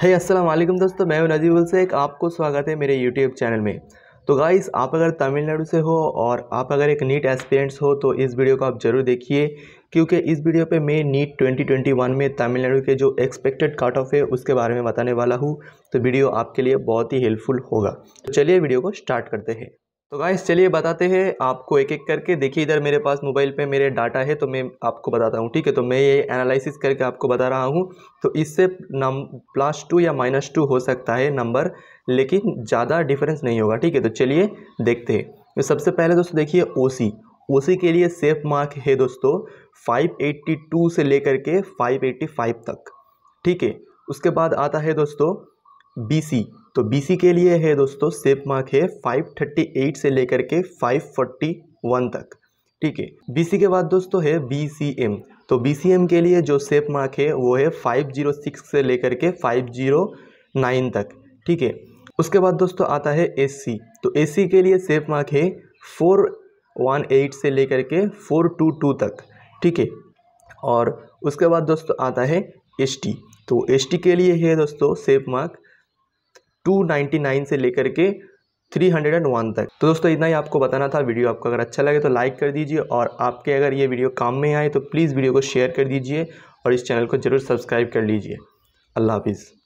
है hey, अस्सलाम वालेकुम दोस्तों मैं नजीबुल से एक आपको स्वागत है मेरे यूट्यूब चैनल में तो गाइस आप अगर तमिलनाडु से हो और आप अगर एक नीट एस्पिरेंट्स हो तो इस वीडियो को आप ज़रूर देखिए क्योंकि इस वीडियो पे मैं नीट 2021 में तमिलनाडु के जो एक्सपेक्टेड कट ऑफ है उसके बारे में बताने वाला हूँ तो वीडियो आपके लिए बहुत ही हेल्पफुल होगा तो चलिए वीडियो को स्टार्ट करते हैं तो गाइस चलिए बताते हैं आपको एक एक करके देखिए इधर मेरे पास मोबाइल पे मेरे डाटा है तो मैं आपको बताता हूँ ठीक है तो मैं ये एनालिसिस करके आपको बता रहा हूँ तो इससे नम प्लस टू या माइनस टू हो सकता है नंबर लेकिन ज़्यादा डिफरेंस नहीं होगा ठीक है तो चलिए देखते हैं तो सबसे पहले दोस्तों देखिए ओ सी ओ सी के लिए सेफ मार्क है दोस्तों फाइव एट्टी टू से लेकर के फाइव एट्टी फाइव तक ठीक है उसके बाद आता है दोस्तों बी सी तो बीसी के लिए है दोस्तों सेप मार्क है फाइव थर्टी एट से लेकर के फाइव फोर्टी वन तक ठीक है बीसी के बाद दोस्तों है बीसीएम तो बीसीएम के लिए जो सेप मार्क है वो है फाइव जीरो सिक्स से लेकर के फाइव ज़ीरो नाइन तक ठीक है उसके बाद दोस्तों आता है सी तो सी के लिए सेप मार्क है फोर वन एट से लेकर के फोर टू टू तक ठीक है और उसके बाद दोस्तों आता है टी तो टी के लिए है दोस्तों सेप मार्क 299 से लेकर के 301 तक तो दोस्तों इतना ही आपको बताना था वीडियो आपको अगर अच्छा लगे तो लाइक कर दीजिए और आपके अगर ये वीडियो काम में आए तो प्लीज़ वीडियो को शेयर कर दीजिए और इस चैनल को ज़रूर सब्सक्राइब कर लीजिए अल्लाह हाफिज़